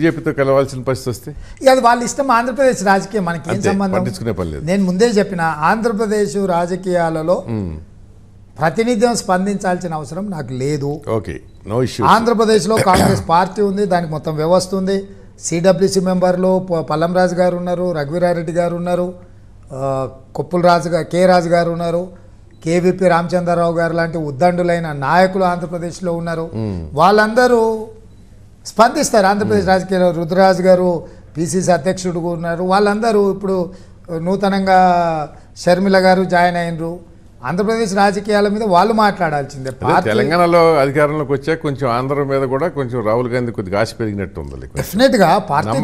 బీజేపీతో కలవాల్సిన పరిస్థితి వస్తే అది వాళ్ళ ఇష్టం ఆంధ్రప్రదేశ్ రాజకీయం మనకి ఏం సంబంధం నేను ముందే చెప్పిన ఆంధ్రప్రదేశ్ రాజకీయాలలో ప్రతినిధ్యం స్పందించాల్సిన అవసరం నాకు లేదు ఓకే నో ఇష్యూ ఆంధ్రప్రదేశ్లో కాంగ్రెస్ పార్టీ ఉంది దానికి మొత్తం వ్యవస్థ ఉంది సిడబ్ల్యూసి మెంబర్లు పల్లంరాజు గారు ఉన్నారు రఘువీరారెడ్డి గారు ఉన్నారు కొప్పుల రాజు గారు కే రాజు గారు ఉన్నారు కేవీపీ రామచంద్రరావు గారు లాంటి ఉద్దండులైన నాయకులు ఆంధ్రప్రదేశ్లో ఉన్నారు వాళ్ళందరూ స్పందిస్తారు ఆంధ్రప్రదేశ్ రాజకీయాలు రుద్రరాజు గారు పిసిసి అధ్యక్షుడు ఉన్నారు వాళ్ళందరూ ఇప్పుడు నూతనంగా షర్మిల గారు జాయిన్ అయినరు ఆంధ్రప్రదేశ్ రాజకీయాల మీద వాళ్ళు మాట్లాడాల్సిందే తెలంగాణలో అధికారంలోకి వచ్చే కొంచెం ఆంధ్ర మీద కూడా కొంచెం రాహుల్ గాంధీ కొద్దిగా ఆశ పెరిగినట్టు ఉంది డెఫినెట్ గా పార్టీ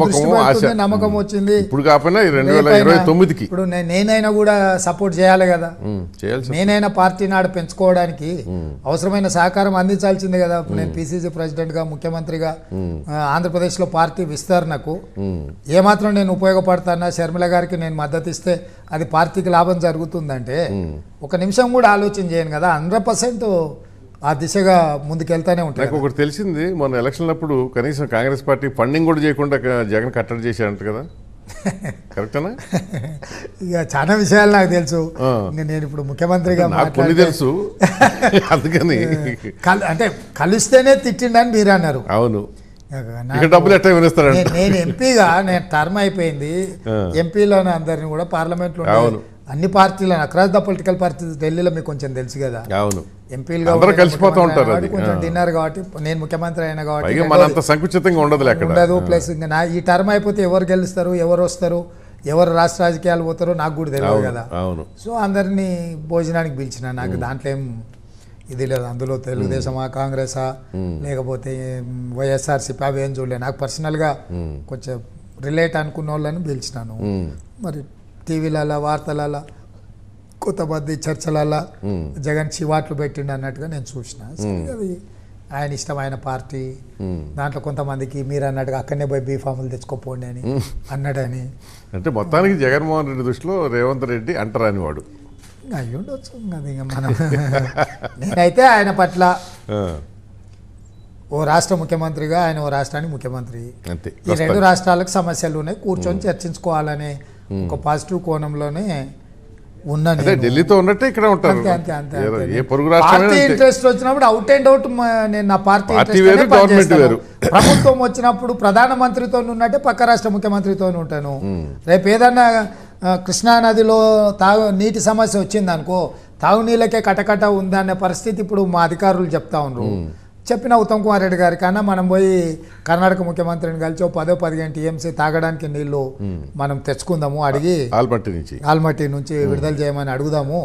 నమ్మకం వచ్చింది ఇప్పుడు కాకపోయినా రెండు వేల ఇరవై తొమ్మిదికి ఇప్పుడు నేనైనా కూడా సపోర్ట్ చేయాలి కదా నేనైనా పార్టీ నాడు పెంచుకోవడానికి అవసరమైన సహకారం అందించాల్సిందే కదా నేను పిసిసి ప్రెసిడెంట్ గా ముఖ్యమంత్రిగా ఆంధ్రప్రదేశ్ లో పార్టీ విస్తరణకు ఏమాత్రం నేను ఉపయోగపడతానా షర్మిల గారికి నేను మద్దతు ఇస్తే అది పార్టీకి లాభం జరుగుతుందంటే ఒక నిమిషం నిమిషం కూడా ఆలోచన చేయను కదా హండ్రెడ్ పర్సెంట్ ఆ దిశగా ముందుకెళ్తానే ఉంటాయి నాకు ఒకటి తెలిసింది మొన్న అప్పుడు కనీసం కాంగ్రెస్ పార్టీ ఫండింగ్ కూడా చేయకుండా జగన్ కట్టడి చేశారంట కదా కరెక్టేనా ఇక చాలా విషయాలు నాకు తెలుసు నేను ఇప్పుడు ముఖ్యమంత్రిగా మాట్లాడి తెలుసు అందుకని అంటే కలిస్తేనే తిట్టిండని మీరు అన్నారు అవును డబ్బులు నేను ఎంపీగా నేను టర్మ్ అయిపోయింది ఎంపీలోనే అందరిని కూడా పార్లమెంట్లో అన్ని పార్టీలు అక్రాస్ ద పొలిటికల్ పార్టీస్ ఢిల్లీలో మీకు కొంచెం తెలుసు కదా అవును ఎంపీలుగా కలిసిపోతూ ఉంటారు కొంచెం డిన్నర్ కాబట్టి నేను ముఖ్యమంత్రి అయినా కాబట్టి సంకుచితంగా ఉండదు ఉండదు ప్లస్ ఇంకా నా ఈ టర్మ్ అయిపోతే ఎవరు గెలుస్తారు ఎవరు వస్తారు ఎవరు రాష్ట్ర రాజకీయాలు పోతారో నాకు కూడా తెలియదు కదా సో అందరినీ భోజనానికి పిలిచిన నాకు దాంట్లో ఏం ఇది లేదు అందులో తెలుగుదేశమా కాంగ్రెసా లేకపోతే వైఎస్ఆర్సీపీ అవి ఏం చూడలేదు నాకు పర్సనల్గా కొంచెం రిలేట్ అనుకున్న వాళ్ళని పిలిచినాను మరి టీవీలలో వార్తలలో కొత్తమంది చర్చలలో జగన్ చివాట్లు పెట్టిండు అన్నట్టుగా నేను చూసిన అది ఆయన ఇష్టమైన పార్టీ దాంట్లో కొంతమందికి మీరు అన్నట్టుగా అక్కడనే పోయి బీఫాములు తెచ్చుకోపోండి అని అన్నాడని అంటే మొత్తానికి జగన్మోహన్ రెడ్డి దృష్టిలో రేవంత్ రెడ్డి అంటరాని వాడు అయ్యి ఉండొచ్చు అది మనం నేనైతే ఆయన పట్ల ఓ రాష్ట్ర ముఖ్యమంత్రిగా ఆయన ఓ రాష్ట్రానికి ముఖ్యమంత్రి ఈ రెండు రాష్ట్రాలకు సమస్యలు ఉన్నాయి కూర్చొని చర్చించుకోవాలనే ఒక పాజిటివ్ కోణంలోనే ఉన్నాను ఢిల్లీతో ఉన్నట్టే ఇక్కడ ఉంటాను ఇంట్రెస్ట్ వచ్చినప్పుడు అవుట్ అండ్ అవుట్ నేను నా పార్టీ ప్రభుత్వం వచ్చినప్పుడు ప్రధానమంత్రితో ఉన్నట్టే పక్క రాష్ట్ర ముఖ్యమంత్రితో ఉంటాను రేపు ఏదన్నా కృష్ణానదిలో తాగు నీటి సమస్య వచ్చింది అనుకో తాగునీళ్ళకే కటకట ఉందనే పరిస్థితి ఇప్పుడు మా అధికారులు చెప్తా ఉన్నారు చెప్పిన ఉత్తమ్ కుమార్ రెడ్డి గారి కన్నా మనం పోయి కర్ణాటక ముఖ్యమంత్రిని కలిసి పదో పదిహేను టీఎంసీ తాగడానికి నీళ్లు మనం తెచ్చుకుందాము అడిగి ఆల్మట్టి నుంచి ఆల్మట్టి నుంచి విడుదల చేయమని అడుగుదాము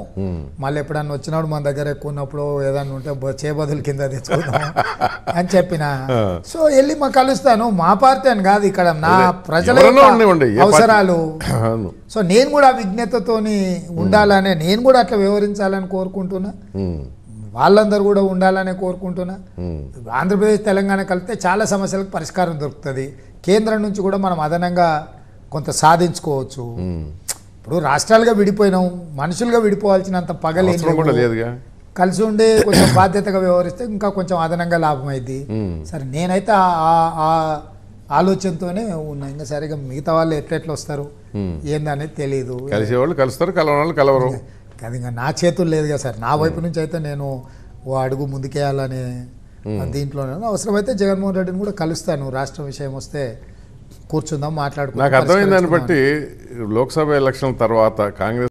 మళ్ళీ ఎప్పుడన్నా వచ్చినప్పుడు మన దగ్గర ఎక్కువ ఉన్నప్పుడు ఏదన్నా ఉంటే చేబదులు కింద తెచ్చుకుందాము అని చెప్పిన సో వెళ్ళి మా కలుస్తాను మా పార్టీ అని కాదు ఇక్కడ నా ప్రజల అవసరాలు సో నేను కూడా విజ్ఞతతోని ఉండాలనే నేను కూడా అట్లా వివరించాలని కోరుకుంటున్నా వాళ్ళందరూ కూడా ఉండాలనే కోరుకుంటున్నా ఆంధ్రప్రదేశ్ తెలంగాణ కలిపితే చాలా సమస్యలకు పరిష్కారం దొరుకుతుంది కేంద్రం నుంచి కూడా మనం అదనంగా కొంత సాధించుకోవచ్చు ఇప్పుడు రాష్ట్రాలుగా విడిపోయినాం మనుషులుగా విడిపోవాల్సినంత పగలేదు కలిసి ఉండే కొంచెం బాధ్యతగా వ్యవహరిస్తే ఇంకా కొంచెం అదనంగా లాభం అయింది సరే నేనైతే ఆ ఆలోచనతోనే ఉన్నా ఇంకా సరిగా మిగతా వాళ్ళు ఎట్లెట్లు వస్తారు ఏందనేది తెలియదు కలిసేవాళ్ళు కలుస్తారు కలవని వాళ్ళు కలవరు కానీ ఇంకా నా చేతులు లేదు కదా సార్ నా hmm. వైపు నుంచి అయితే నేను ఓ అడుగు ముందుకేయాలనే hmm. దీంట్లో అవసరమైతే జగన్మోహన్ రెడ్డిని కూడా కలుస్తాను రాష్ట్ర విషయం వస్తే కూర్చుందాం మాట్లాడుకుందాం నాకు అర్థమైందాన్ని బట్టి లోక్సభ ఎలక్షన్ తర్వాత కాంగ్రెస్